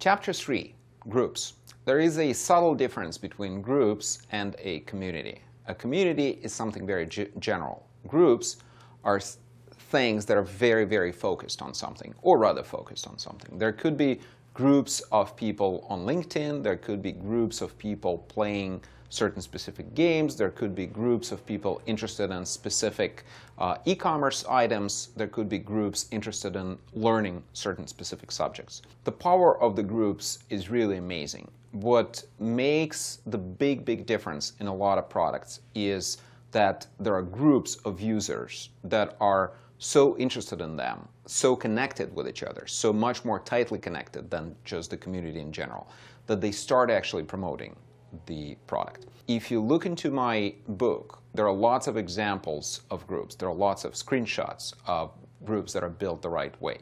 Chapter 3 Groups. There is a subtle difference between groups and a community. A community is something very general. Groups are things that are very, very focused on something, or rather focused on something. There could be groups of people on LinkedIn, there could be groups of people playing certain specific games, there could be groups of people interested in specific uh, e-commerce items, there could be groups interested in learning certain specific subjects. The power of the groups is really amazing. What makes the big, big difference in a lot of products is that there are groups of users that are so interested in them, so connected with each other, so much more tightly connected than just the community in general, that they start actually promoting the product. If you look into my book, there are lots of examples of groups. There are lots of screenshots of groups that are built the right way.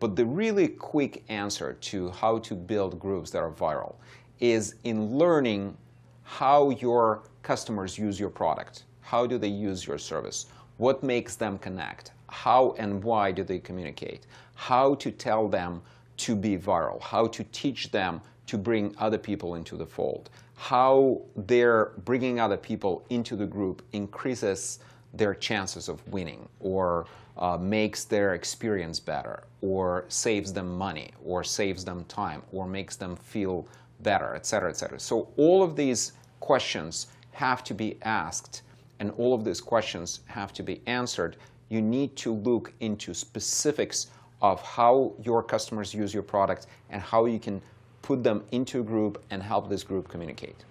But the really quick answer to how to build groups that are viral is in learning how your customers use your product. How do they use your service? What makes them connect? how and why do they communicate, how to tell them to be viral, how to teach them to bring other people into the fold, how their bringing other people into the group increases their chances of winning or uh, makes their experience better or saves them money or saves them time or makes them feel better, et cetera, et cetera. So all of these questions have to be asked and all of these questions have to be answered you need to look into specifics of how your customers use your product and how you can put them into a group and help this group communicate.